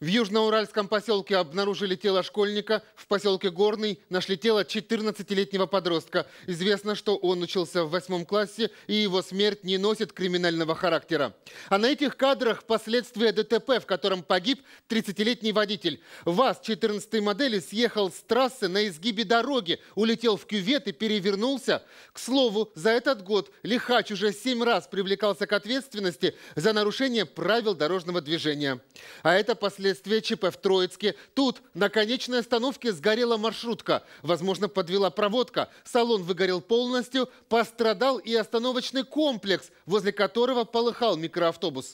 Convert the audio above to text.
В южноуральском поселке обнаружили тело школьника, в поселке Горный нашли тело 14-летнего подростка. Известно, что он учился в восьмом классе и его смерть не носит криминального характера. А на этих кадрах последствия ДТП, в котором погиб 30-летний водитель. ВАЗ 14 модели съехал с трассы на изгибе дороги, улетел в кювет и перевернулся. К слову, за этот год Лихач уже семь раз привлекался к ответственности за нарушение правил дорожного движения. А это последствия следствие ЧП в Троицке. Тут на конечной остановке сгорела маршрутка. Возможно, подвела проводка. Салон выгорел полностью. Пострадал и остановочный комплекс, возле которого полыхал микроавтобус.